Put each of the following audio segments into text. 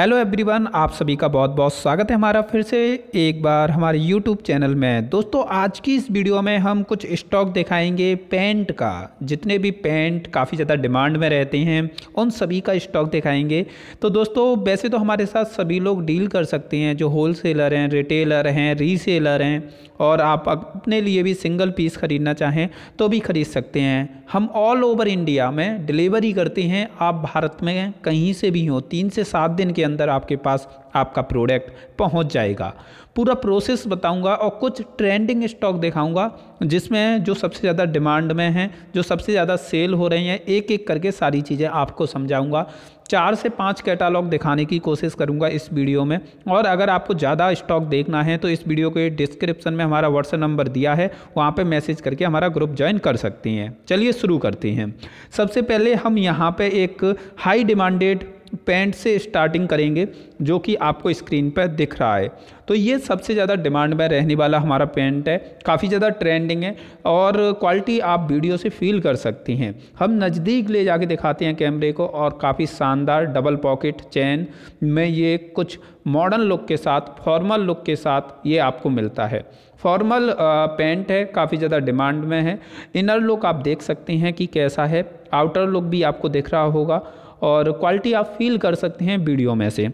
hello everyone आप सभी का बहुत बहुत स्वागत है हमारा फिर से एक बार हमारे यूट्यूब चैनल में दोस्तों आज की इस वीडियो में हम कुछ स्टॉक दिखाएंगे पेंट का जितने भी पेंट काफ़ी ज़्यादा डिमांड में रहते हैं उन सभी का स्टॉक दिखाएंगे तो दोस्तों वैसे तो हमारे साथ सभी लोग डील कर सकते हैं जो होल हैं रिटेलर हैं रीसेलर हैं और आप अपने लिए भी सिंगल पीस ख़रीदना चाहें तो भी ख़रीद सकते हैं हम ऑल ओवर इंडिया में डिलीवरी करते हैं आप भारत में कहीं से भी हों तीन से सात दिन के अंदर आपके पास आपका प्रोडक्ट पहुंच जाएगा पूरा प्रोसेस बताऊंगा और कुछ ट्रेंडिंग स्टॉक दिखाऊंगा जिसमें जो सबसे ज़्यादा डिमांड में हैं जो सबसे ज़्यादा सेल हो रही हैं एक एक करके सारी चीज़ें आपको समझाऊंगा चार से पांच कैटालॉग दिखाने की कोशिश करूंगा इस वीडियो में और अगर आपको ज़्यादा स्टॉक देखना है तो इस वीडियो के डिस्क्रिप्शन में हमारा व्हाट्सएप नंबर दिया है वहाँ पर मैसेज करके हमारा ग्रुप ज्वाइन कर सकती हैं चलिए शुरू करती हैं सबसे पहले हम यहाँ पे एक हाई डिमांडेड पैंट से स्टार्टिंग करेंगे जो कि आपको स्क्रीन पर दिख रहा है तो ये सबसे ज़्यादा डिमांड में रहने वाला हमारा पेंट है काफ़ी ज़्यादा ट्रेंडिंग है और क्वालिटी आप वीडियो से फील कर सकती हैं हम नज़दीक ले जाके दिखाते हैं कैमरे को और काफ़ी शानदार डबल पॉकेट चैन में ये कुछ मॉडर्न लुक के साथ फॉर्मल लुक के साथ ये आपको मिलता है फॉर्मल पेंट है काफ़ी ज़्यादा डिमांड में है इनर लुक आप देख सकते हैं कि कैसा है आउटर लुक भी आपको दिख रहा होगा और क्वालिटी आप फील कर सकते हैं वीडियो में से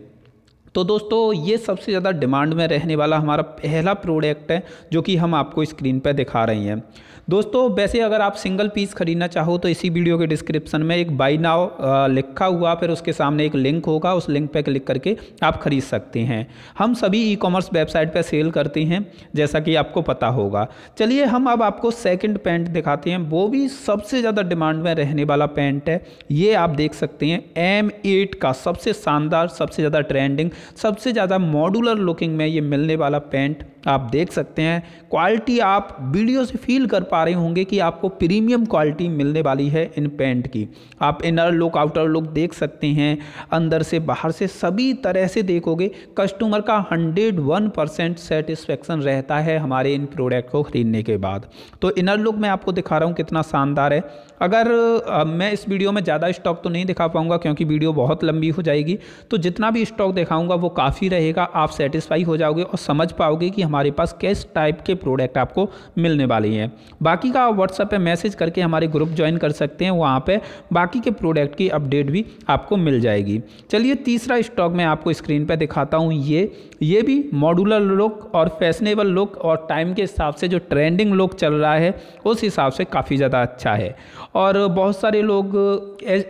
तो दोस्तों ये सबसे ज़्यादा डिमांड में रहने वाला हमारा पहला प्रोडक्ट है जो कि हम आपको स्क्रीन पर दिखा रहे हैं दोस्तों वैसे अगर आप सिंगल पीस खरीदना चाहो तो इसी वीडियो के डिस्क्रिप्शन में एक बाई नाव लिखा हुआ फिर उसके सामने एक लिंक होगा उस लिंक पर क्लिक करके आप खरीद सकते हैं हम सभी ई कॉमर्स वेबसाइट पर सेल करते हैं जैसा कि आपको पता होगा चलिए हम अब आपको सेकंड पैंट दिखाते हैं वो भी सबसे ज़्यादा डिमांड में रहने वाला पैंट है ये आप देख सकते हैं एम एट का सबसे शानदार सबसे ज़्यादा ट्रेंडिंग सबसे ज़्यादा मॉडुलर लुकिंग में ये मिलने वाला पैंट आप देख सकते हैं क्वालिटी आप वीडियो से फील कर पा रहे होंगे कि आपको प्रीमियम क्वालिटी मिलने वाली है इन पैंट की आप इनर लुक आउटर लुक देख सकते हैं अंदर से बाहर से सभी तरह से देखोगे कस्टमर का हंड्रेड वन परसेंट सेटिस्फेक्शन रहता है हमारे इन प्रोडक्ट को ख़रीदने के बाद तो इनर लुक मैं आपको दिखा रहा हूँ कितना शानदार है अगर मैं इस वीडियो में ज़्यादा स्टॉक तो नहीं दिखा पाऊँगा क्योंकि वीडियो बहुत लंबी हो जाएगी तो जितना भी स्टॉक दिखाऊँगा वो काफ़ी रहेगा आप सेटिस्फाई हो जाओगे और समझ पाओगे कि हमारे हमारे पास किस टाइप के प्रोडक्ट आपको मिलने वाली हैं बाकी का आप व्हाट्सएप पर मैसेज करके हमारे ग्रुप ज्वाइन कर सकते हैं वहाँ पर बाकी के प्रोडक्ट की अपडेट भी आपको मिल जाएगी चलिए तीसरा स्टॉक मैं आपको स्क्रीन पर दिखाता हूँ ये ये भी मॉडुलर लुक और फैशनेबल लुक और टाइम के हिसाब से जो ट्रेंडिंग लुक चल रहा है उस हिसाब से काफ़ी ज़्यादा अच्छा है और बहुत सारे लोग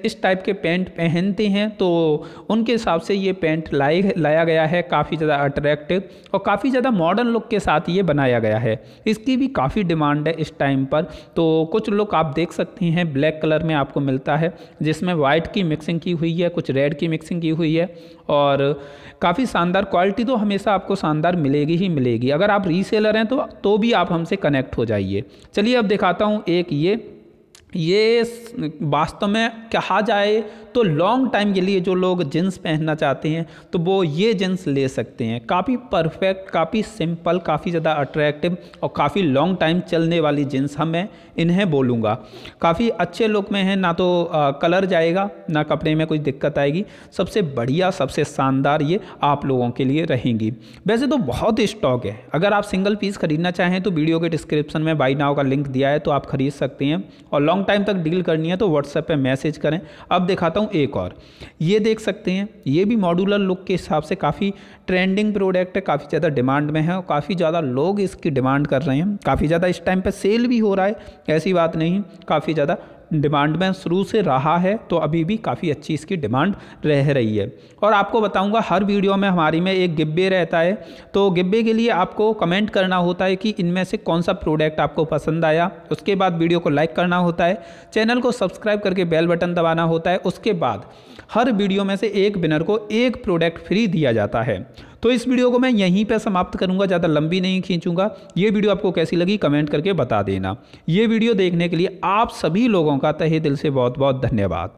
इस टाइप के पैंट पहनते हैं तो उनके हिसाब से ये पैंट लाए लाया गया है काफ़ी ज़्यादा अट्रैक्टिव और काफ़ी ज़्यादा मॉडर्न मॉडर्न लुक के साथ ये बनाया गया है इसकी भी काफ़ी डिमांड है इस टाइम पर तो कुछ लुक आप देख सकते हैं ब्लैक कलर में आपको मिलता है जिसमें वाइट की मिक्सिंग की हुई है कुछ रेड की मिक्सिंग की हुई है और काफ़ी शानदार क्वालिटी तो हमेशा आपको शानदार मिलेगी ही मिलेगी अगर आप रीसेलर हैं तो तो भी आप हमसे कनेक्ट हो जाइए चलिए अब दिखाता हूँ एक ये ये वास्तव में कहा जाए तो लॉन्ग टाइम के लिए जो लोग जीन्स पहनना चाहते हैं तो वो ये जीन्स ले सकते हैं काफ़ी परफेक्ट काफ़ी सिंपल काफ़ी ज़्यादा अट्रैक्टिव और काफ़ी लॉन्ग टाइम चलने वाली जीन्स हम मैं इन्हें बोलूँगा काफ़ी अच्छे लुक में है ना तो आ, कलर जाएगा ना कपड़े में कुछ दिक्कत आएगी सबसे बढ़िया सबसे शानदार ये आप लोगों के लिए रहेंगी वैसे तो बहुत स्टॉक है अगर आप सिंगल पीस खरीदना चाहें तो वीडियो के डिस्क्रिप्शन में बाई नाव का लिंक दिया है तो आप खरीद सकते हैं और लॉन्ग टाइम तक डील करनी है तो व्हाट्सएप पे मैसेज करें अब दिखाता हूँ एक और ये देख सकते हैं ये भी मॉड्यूलर लुक के हिसाब से काफ़ी ट्रेंडिंग प्रोडक्ट है काफ़ी ज़्यादा डिमांड में है और काफ़ी ज़्यादा लोग इसकी डिमांड कर रहे हैं काफ़ी ज़्यादा इस टाइम पर सेल भी हो रहा है ऐसी बात नहीं काफ़ी ज़्यादा डिमांड में शुरू से रहा है तो अभी भी काफ़ी अच्छी इसकी डिमांड रह रही है और आपको बताऊंगा हर वीडियो में हमारी में एक गिब्बे रहता है तो गिब्बे के लिए आपको कमेंट करना होता है कि इनमें से कौन सा प्रोडक्ट आपको पसंद आया उसके बाद वीडियो को लाइक करना होता है चैनल को सब्सक्राइब करके बेल बटन दबाना होता है उसके बाद हर वीडियो में से एक बिनर को एक प्रोडक्ट फ्री दिया जाता है तो इस वीडियो को मैं यहीं पर समाप्त करूँगा ज़्यादा लंबी नहीं खींचूँगा ये वीडियो आपको कैसी लगी कमेंट करके बता देना ये वीडियो देखने के लिए आप सभी लोगों का तहे दिल से बहुत बहुत धन्यवाद